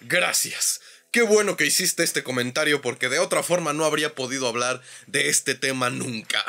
Gracias. Qué bueno que hiciste este comentario porque de otra forma no habría podido hablar de este tema nunca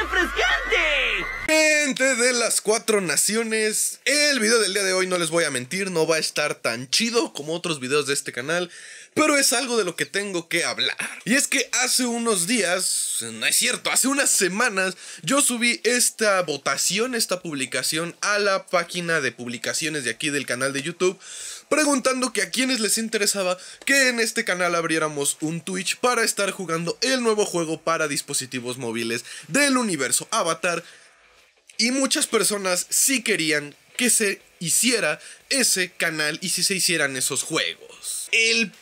refrescante! Gente de las cuatro naciones, el video del día de hoy no les voy a mentir, no va a estar tan chido como otros videos de este canal, pero es algo de lo que tengo que hablar. Y es que hace unos días, no es cierto, hace unas semanas, yo subí esta votación, esta publicación a la página de publicaciones de aquí del canal de YouTube preguntando que a quienes les interesaba que en este canal abriéramos un Twitch para estar jugando el nuevo juego para dispositivos móviles del universo Avatar. Y muchas personas sí querían que se hiciera ese canal y si se hicieran esos juegos. El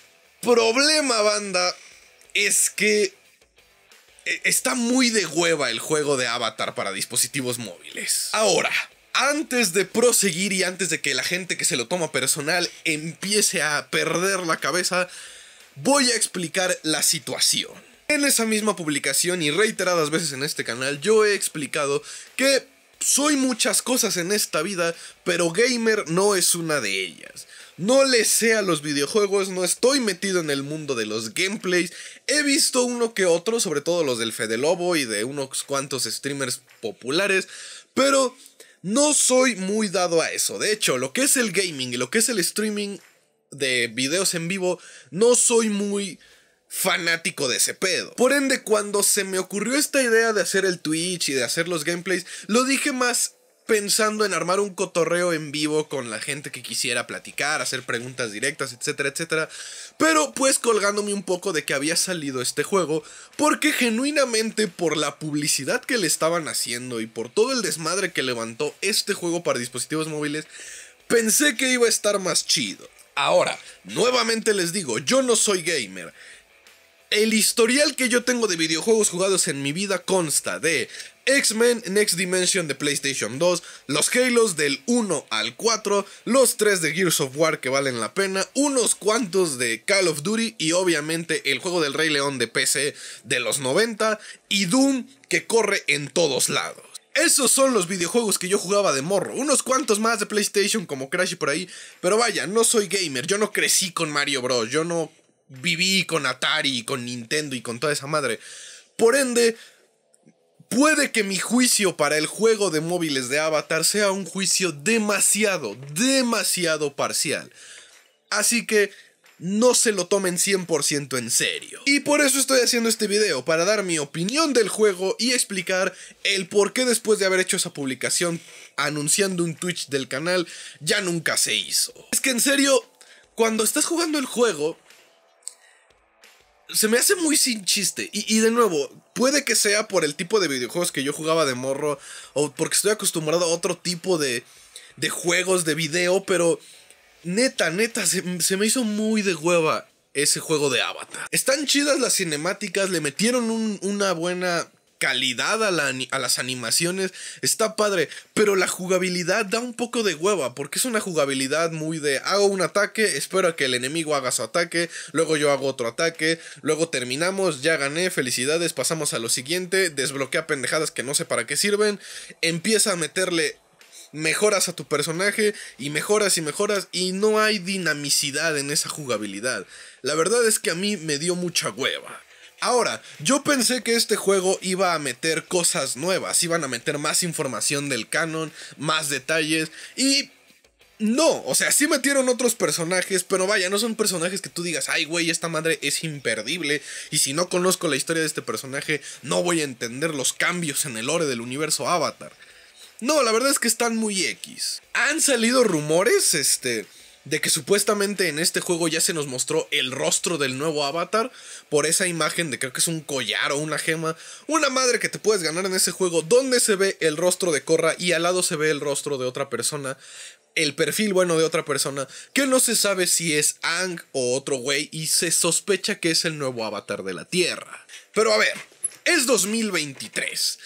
problema, banda, es que eh, está muy de hueva el juego de Avatar para dispositivos móviles. Ahora, antes de proseguir y antes de que la gente que se lo toma personal empiece a perder la cabeza, voy a explicar la situación. En esa misma publicación y reiteradas veces en este canal, yo he explicado que soy muchas cosas en esta vida, pero gamer no es una de ellas. No le sé a los videojuegos, no estoy metido en el mundo de los gameplays. He visto uno que otro, sobre todo los del Fede Lobo y de unos cuantos streamers populares, pero no soy muy dado a eso. De hecho, lo que es el gaming y lo que es el streaming de videos en vivo, no soy muy fanático de ese pedo. Por ende, cuando se me ocurrió esta idea de hacer el Twitch y de hacer los gameplays, lo dije más pensando en armar un cotorreo en vivo con la gente que quisiera platicar, hacer preguntas directas, etcétera, etcétera. Pero pues colgándome un poco de que había salido este juego, porque genuinamente por la publicidad que le estaban haciendo y por todo el desmadre que levantó este juego para dispositivos móviles, pensé que iba a estar más chido. Ahora, nuevamente les digo, yo no soy gamer. El historial que yo tengo de videojuegos jugados en mi vida consta de X-Men Next Dimension de PlayStation 2, los Halos del 1 al 4, los 3 de Gears of War que valen la pena, unos cuantos de Call of Duty y obviamente el juego del Rey León de PC de los 90 y Doom que corre en todos lados. Esos son los videojuegos que yo jugaba de morro. Unos cuantos más de PlayStation como Crash y por ahí. Pero vaya, no soy gamer. Yo no crecí con Mario Bros. Yo no viví con Atari, y con Nintendo y con toda esa madre. Por ende, Puede que mi juicio para el juego de móviles de Avatar sea un juicio demasiado, demasiado parcial. Así que no se lo tomen 100% en serio. Y por eso estoy haciendo este video, para dar mi opinión del juego y explicar el por qué después de haber hecho esa publicación anunciando un Twitch del canal, ya nunca se hizo. Es que en serio, cuando estás jugando el juego, se me hace muy sin chiste. Y, de nuevo, puede que sea por el tipo de videojuegos que yo jugaba de morro. O porque estoy acostumbrado a otro tipo de, de juegos de video. Pero neta, neta, se, me hizo muy de hueva ese juego de Avatar. Están chidas las cinemáticas. Le metieron una buena calidad a, las animaciones, está padre, pero la jugabilidad da un poco de hueva, porque es una jugabilidad muy de hago un ataque, espero que el enemigo haga su ataque, luego yo hago otro ataque, luego terminamos, ya gané, felicidades, pasamos a lo siguiente, desbloquea pendejadas que no sé para qué sirven, empieza a meterle mejoras a tu personaje y mejoras y mejoras y no hay dinamicidad en esa jugabilidad. La verdad es que a mí me dio mucha hueva. Ahora, yo pensé que este juego iba a meter cosas nuevas, iban a meter más información del canon, más detalles y... No, o sea, sí metieron otros personajes, pero vaya, no son personajes que tú digas, ay güey, esta madre es imperdible y si no conozco la historia de este personaje, no voy a entender los cambios en el lore del universo Avatar. No, la verdad es que están muy X. Han salido rumores, este, de que supuestamente en este juego ya se nos mostró el rostro del nuevo avatar por esa imagen de creo que es un collar o una gema, una madre que te puedes ganar en ese juego donde se ve el rostro de Korra y al lado se ve el rostro de otra persona. El perfil bueno de otra persona que no se sabe si es Ang o otro güey y se sospecha que es el nuevo avatar de la Tierra. Pero a ver, es 2023.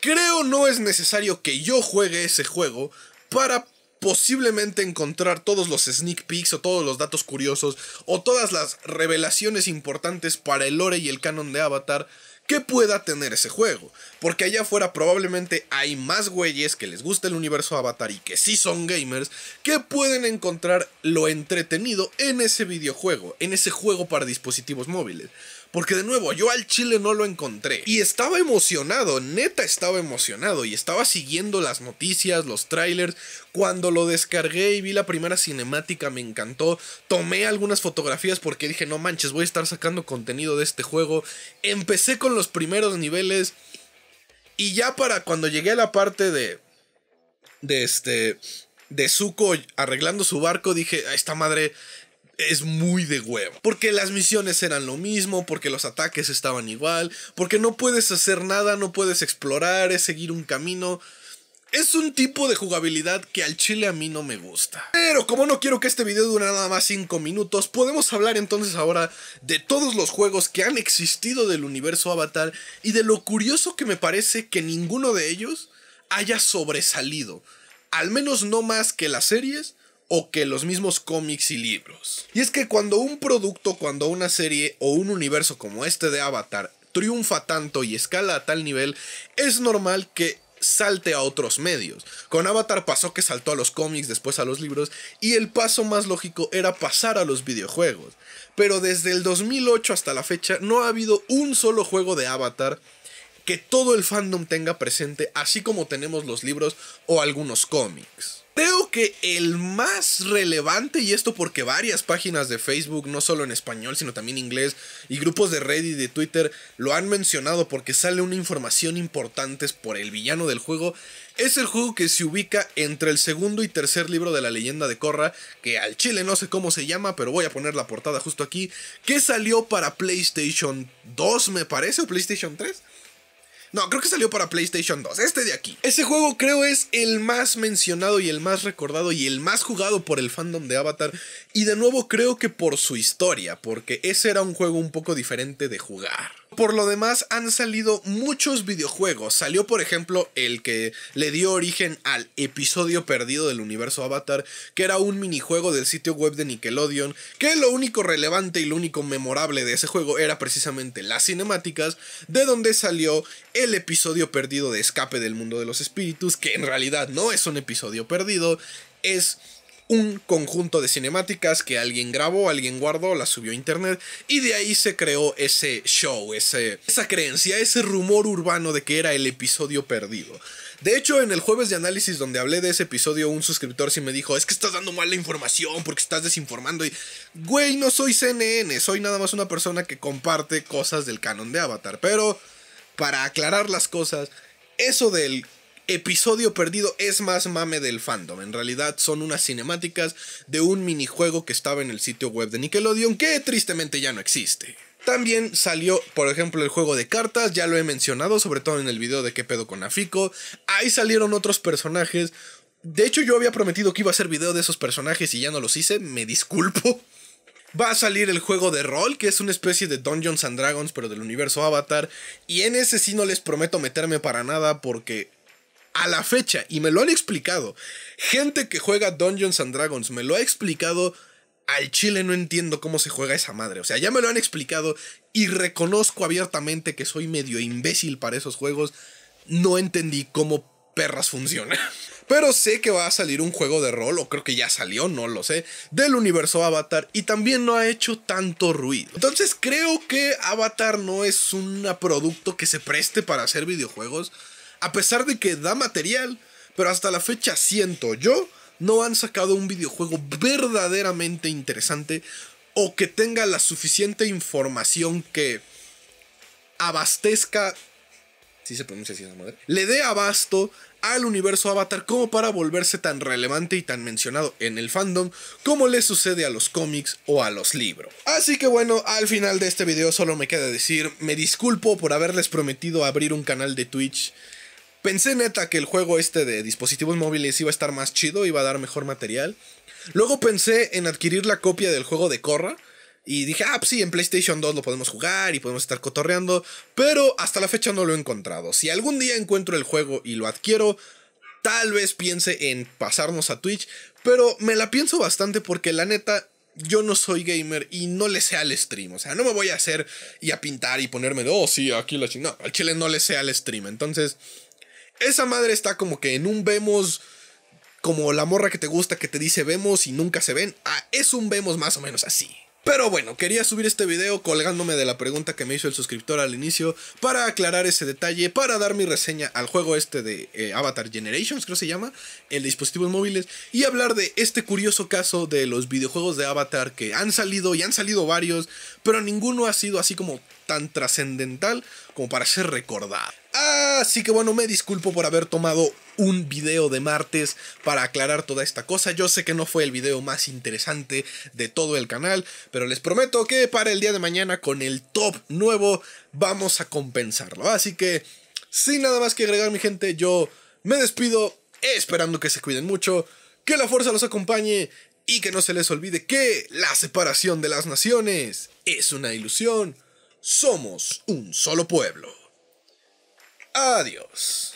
Creo no es necesario que yo juegue ese juego para posiblemente encontrar todos los sneak peeks o todos los datos curiosos o todas las revelaciones importantes para el lore y el canon de Avatar que pueda tener ese juego. Porque allá afuera probablemente hay más güeyes que les gusta el universo Avatar y que sí son gamers que pueden encontrar lo entretenido en ese videojuego, en ese juego para dispositivos móviles. Porque de nuevo, yo al chile no lo encontré. Y estaba emocionado, neta estaba emocionado. Y estaba siguiendo las noticias, los trailers. Cuando lo descargué y vi la primera cinemática, me encantó. Tomé algunas fotografías porque dije, no manches, voy a estar sacando contenido de este juego. Empecé con los primeros niveles. Y ya para cuando llegué a la parte de. De este. De Zuko arreglando su barco, dije, ah, esta madre es muy de huevo. Porque las misiones eran lo mismo, porque los ataques estaban igual, porque no puedes hacer nada, no puedes explorar, es seguir un camino. Es un tipo de jugabilidad que al chile a mí no me gusta. Pero como no quiero que este video dure nada más 5 minutos, podemos hablar entonces ahora de todos los juegos que han existido del universo Avatar y de lo curioso que me parece que ninguno de ellos haya sobresalido. Al menos no más que las series o que los mismos cómics y libros. Y es que cuando un producto, cuando una serie o un universo como este de Avatar triunfa tanto y escala a tal nivel, es normal que salte a otros medios. Con Avatar pasó que saltó a los cómics, después a los libros, y el paso más lógico era pasar a los videojuegos. Pero desde el 2008 hasta la fecha no ha habido un solo juego de Avatar que todo el fandom tenga presente, así como tenemos los libros o algunos cómics. Creo que el más relevante, y esto porque varias páginas de Facebook, no solo en español, sino también en inglés, y grupos de Reddit y de Twitter lo han mencionado porque sale una información importante por el villano del juego, es el juego que se ubica entre el segundo y tercer libro de la leyenda de Korra, que al chile no sé cómo se llama, pero voy a poner la portada justo aquí, que salió para PlayStation 2 me parece, o PlayStation 3, no, creo que salió para PlayStation 2. Este de aquí. Ese juego creo es el más mencionado y el más recordado y el más jugado por el fandom de Avatar. Y de nuevo creo que por su historia, porque ese era un juego un poco diferente de jugar. Por lo demás, han salido muchos videojuegos. Salió, por ejemplo, el que le dio origen al episodio perdido del universo Avatar, que era un minijuego del sitio web de Nickelodeon, que lo único relevante y lo único memorable de ese juego era precisamente las cinemáticas, de donde salió el episodio perdido de Escape del Mundo de los Espíritus, que en realidad no es un episodio perdido, es un conjunto de cinemáticas que alguien grabó, alguien guardó, la subió a internet y de ahí se creó ese show, ese, esa creencia, ese rumor urbano de que era el episodio perdido. De hecho, en el jueves de análisis donde hablé de ese episodio, un suscriptor sí me dijo, es que estás dando mala información porque estás desinformando y, güey, no soy CNN, soy nada más una persona que comparte cosas del canon de Avatar. Pero, para aclarar las cosas, eso del episodio perdido es más mame del fandom. En realidad son unas cinemáticas de un minijuego que estaba en el sitio web de Nickelodeon que tristemente ya no existe. También salió, por ejemplo, el juego de cartas, ya lo he mencionado, sobre todo en el video de qué pedo con Afico. Ahí salieron otros personajes. De hecho, yo había prometido que iba a hacer video de esos personajes y ya no los hice, me disculpo. Va a salir el juego de rol, que es una especie de Dungeons and Dragons, pero del universo Avatar. Y en ese sí no les prometo meterme para nada porque a la fecha, y me lo han explicado, gente que juega Dungeons and Dragons me lo ha explicado. Al chile no entiendo cómo se juega esa madre. O sea, ya me lo han explicado y reconozco abiertamente que soy medio imbécil para esos juegos. No entendí cómo perras funciona. Pero sé que va a salir un juego de rol, o creo que ya salió, no lo sé, del universo Avatar y también no ha hecho tanto ruido. Entonces creo que Avatar no es un producto que se preste para hacer videojuegos. A pesar de que da material, pero hasta la fecha siento yo, no han sacado un videojuego verdaderamente interesante o que tenga la suficiente información que abastezca, si se pronuncia así esa madre, le dé abasto al universo Avatar como para volverse tan relevante y tan mencionado en el fandom como le sucede a los cómics o a los libros. Así que bueno, al final de este video solo me queda decir, me disculpo por haberles prometido abrir un canal de Twitch Pensé neta que el juego este de dispositivos móviles iba a estar más chido, iba a dar mejor material. Luego pensé en adquirir la copia del juego de Corra. Y dije, ah, pues sí, en PlayStation 2 lo podemos jugar y podemos estar cotorreando. Pero hasta la fecha no lo he encontrado. Si algún día encuentro el juego y lo adquiero, tal vez piense en pasarnos a Twitch. Pero me la pienso bastante porque la neta, yo no soy gamer y no le sé al stream. O sea, no me voy a hacer y a pintar y ponerme de, oh, sí, aquí la chingada. No, al chile no le sé al stream. Entonces, esa madre está como que en un vemos como la morra que te gusta que te dice vemos y nunca se ven. Ah, es un vemos más o menos así. Pero bueno, quería subir este video colgándome de la pregunta que me hizo el suscriptor al inicio para aclarar ese detalle, para dar mi reseña al juego este de eh, Avatar Generations, creo se llama, el de dispositivos móviles, y hablar de este curioso caso de los videojuegos de Avatar que han salido y han salido varios, pero ninguno ha sido así como tan trascendental como para ser recordado. Así que bueno, me disculpo por haber tomado un video de martes para aclarar toda esta cosa. Yo sé que no fue el video más interesante de todo el canal, pero les prometo que para el día de mañana con el top nuevo vamos a compensarlo. Así que, sin nada más que agregar mi gente, yo me despido esperando que se cuiden mucho, que la fuerza los acompañe y que no se les olvide que la separación de las naciones es una ilusión. Somos un solo pueblo. Adiós.